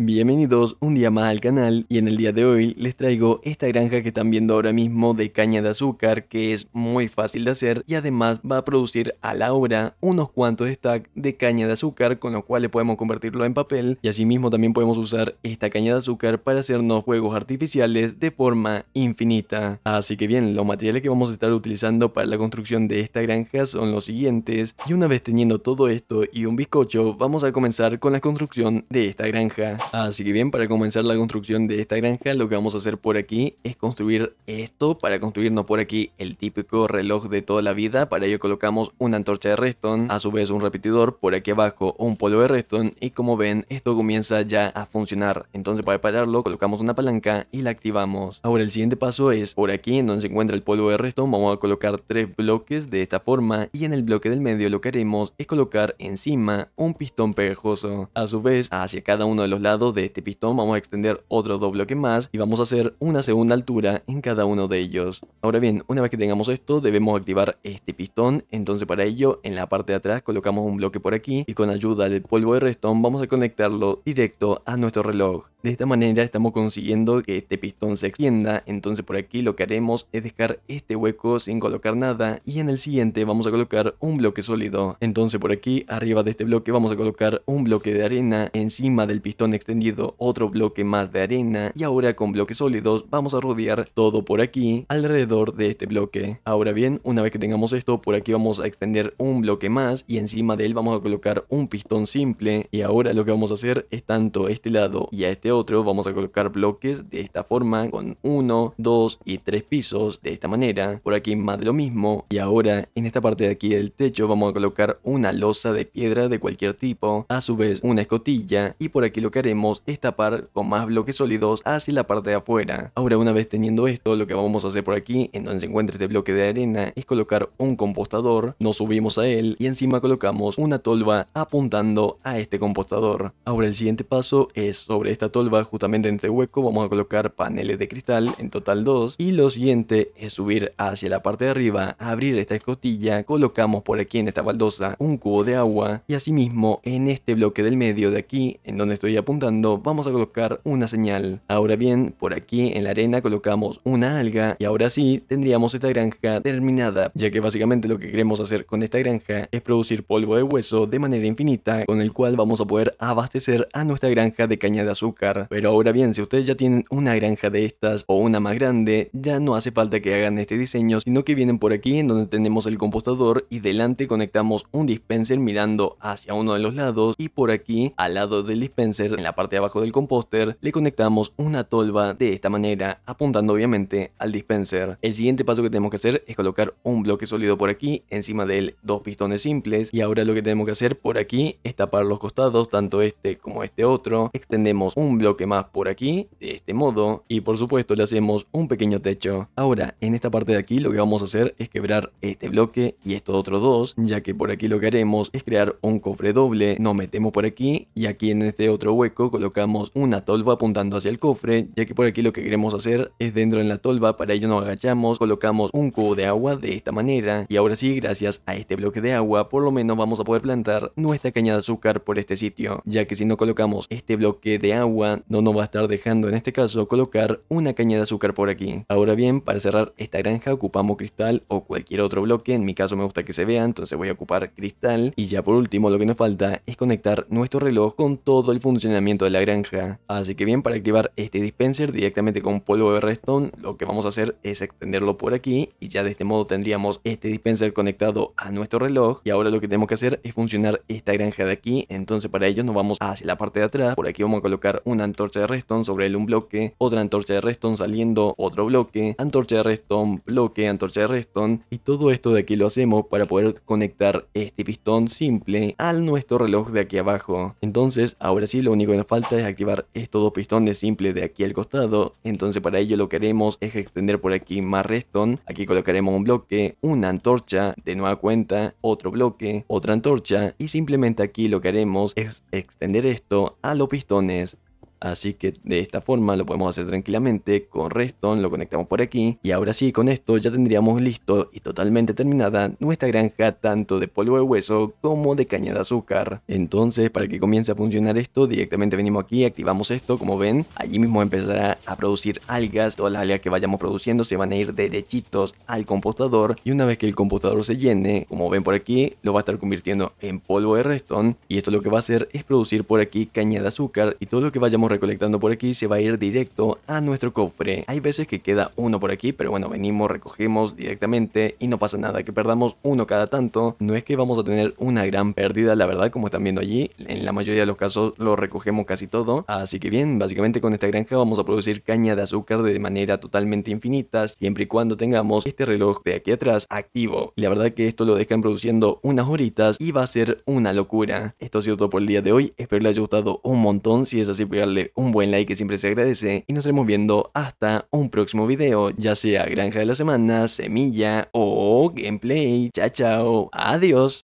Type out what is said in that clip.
Bienvenidos un día más al canal y en el día de hoy les traigo esta granja que están viendo ahora mismo de caña de azúcar que es muy fácil de hacer y además va a producir a la hora unos cuantos stacks de caña de azúcar con los cuales podemos convertirlo en papel y asimismo también podemos usar esta caña de azúcar para hacernos juegos artificiales de forma infinita. Así que bien, los materiales que vamos a estar utilizando para la construcción de esta granja son los siguientes y una vez teniendo todo esto y un bizcocho vamos a comenzar con la construcción de esta granja. Así que bien, para comenzar la construcción de esta granja, lo que vamos a hacer por aquí es construir esto. Para construirnos por aquí el típico reloj de toda la vida, para ello colocamos una antorcha de redstone, a su vez un repetidor, por aquí abajo un polvo de redstone y como ven, esto comienza ya a funcionar. Entonces para pararlo colocamos una palanca y la activamos. Ahora el siguiente paso es, por aquí en donde se encuentra el polvo de redstone, vamos a colocar tres bloques de esta forma y en el bloque del medio lo que haremos es colocar encima un pistón pegajoso. A su vez, hacia cada uno de los lados de este pistón vamos a extender otro dos bloques más y vamos a hacer una segunda altura en cada uno de ellos. Ahora bien, una vez que tengamos esto debemos activar este pistón, entonces para ello en la parte de atrás colocamos un bloque por aquí y con ayuda del polvo de restón vamos a conectarlo directo a nuestro reloj. De esta manera estamos consiguiendo que este pistón se extienda, entonces por aquí lo que haremos es dejar este hueco sin colocar nada y en el siguiente vamos a colocar un bloque sólido. Entonces por aquí arriba de este bloque vamos a colocar un bloque de arena encima del pistón otro bloque más de arena y ahora con bloques sólidos vamos a rodear todo por aquí alrededor de este bloque. Ahora bien, una vez que tengamos esto, por aquí vamos a extender un bloque más y encima de él vamos a colocar un pistón simple y ahora lo que vamos a hacer es tanto este lado y a este otro vamos a colocar bloques de esta forma con 1, 2 y tres pisos de esta manera. Por aquí más de lo mismo y ahora en esta parte de aquí del techo vamos a colocar una losa de piedra de cualquier tipo, a su vez una escotilla y por aquí lo que haremos esta estapar con más bloques sólidos hacia la parte de afuera. Ahora una vez teniendo esto, lo que vamos a hacer por aquí, en donde se encuentra este bloque de arena, es colocar un compostador, nos subimos a él y encima colocamos una tolva apuntando a este compostador. Ahora el siguiente paso es sobre esta tolva, justamente en este hueco vamos a colocar paneles de cristal, en total dos y lo siguiente es subir hacia la parte de arriba, abrir esta escotilla, colocamos por aquí en esta baldosa un cubo de agua y asimismo en este bloque del medio de aquí, en donde estoy apuntando, vamos a colocar una señal. Ahora bien, por aquí en la arena colocamos una alga y ahora sí tendríamos esta granja terminada, ya que básicamente lo que queremos hacer con esta granja es producir polvo de hueso de manera infinita, con el cual vamos a poder abastecer a nuestra granja de caña de azúcar. Pero ahora bien, si ustedes ya tienen una granja de estas o una más grande, ya no hace falta que hagan este diseño, sino que vienen por aquí en donde tenemos el compostador y delante conectamos un dispenser mirando hacia uno de los lados y por aquí al lado del dispenser la parte de abajo del composter le conectamos una tolva de esta manera, apuntando obviamente al dispenser. El siguiente paso que tenemos que hacer es colocar un bloque sólido por aquí, encima de él dos pistones simples, y ahora lo que tenemos que hacer por aquí es tapar los costados, tanto este como este otro, extendemos un bloque más por aquí, de este modo, y por supuesto le hacemos un pequeño techo. Ahora, en esta parte de aquí lo que vamos a hacer es quebrar este bloque y estos otros dos, ya que por aquí lo que haremos es crear un cofre doble, nos metemos por aquí y aquí en este otro hueco colocamos una tolva apuntando hacia el cofre, ya que por aquí lo que queremos hacer es dentro en la tolva, para ello nos agachamos, colocamos un cubo de agua de esta manera, y ahora sí, gracias a este bloque de agua, por lo menos vamos a poder plantar nuestra caña de azúcar por este sitio, ya que si no colocamos este bloque de agua, no nos va a estar dejando en este caso colocar una caña de azúcar por aquí. Ahora bien, para cerrar esta granja ocupamos cristal o cualquier otro bloque, en mi caso me gusta que se vea, entonces voy a ocupar cristal, y ya por último lo que nos falta es conectar nuestro reloj con todo el funcionamiento de la granja. Así que bien, para activar este dispenser directamente con polvo de redstone, lo que vamos a hacer es extenderlo por aquí y ya de este modo tendríamos este dispenser conectado a nuestro reloj. Y ahora lo que tenemos que hacer es funcionar esta granja de aquí. Entonces para ello nos vamos hacia la parte de atrás. Por aquí vamos a colocar una antorcha de redstone sobre el un bloque, otra antorcha de redstone saliendo otro bloque, antorcha de redstone, bloque, antorcha de redstone. Y todo esto de aquí lo hacemos para poder conectar este pistón simple al nuestro reloj de aquí abajo. Entonces ahora sí lo único que nos falta es activar estos dos pistones simples de aquí al costado. Entonces para ello lo que haremos es extender por aquí más redstone. Aquí colocaremos un bloque, una antorcha, de nueva cuenta, otro bloque, otra antorcha. Y simplemente aquí lo que haremos es extender esto a los pistones Así que de esta forma lo podemos hacer tranquilamente con Redstone, lo conectamos por aquí y ahora sí con esto ya tendríamos listo y totalmente terminada nuestra granja tanto de polvo de hueso como de caña de azúcar. Entonces para que comience a funcionar esto directamente venimos aquí, activamos esto como ven, allí mismo empezará a producir algas, todas las algas que vayamos produciendo se van a ir derechitos al compostador y una vez que el compostador se llene, como ven por aquí, lo va a estar convirtiendo en polvo de redstone y esto lo que va a hacer es producir por aquí caña de azúcar y todo lo que vayamos recolectando por aquí se va a ir directo a nuestro cofre. Hay veces que queda uno por aquí, pero bueno, venimos, recogemos directamente y no pasa nada, que perdamos uno cada tanto. No es que vamos a tener una gran pérdida, la verdad, como están viendo allí, en la mayoría de los casos lo recogemos casi todo. Así que bien, básicamente con esta granja vamos a producir caña de azúcar de manera totalmente infinita, siempre y cuando tengamos este reloj de aquí atrás activo. La verdad que esto lo dejan produciendo unas horitas y va a ser una locura. Esto ha sido todo por el día de hoy, espero les haya gustado un montón, si es así, pegarle un buen like que siempre se agradece y nos estaremos viendo hasta un próximo video, ya sea granja de la semana, semilla o gameplay. Chao, chao, adiós.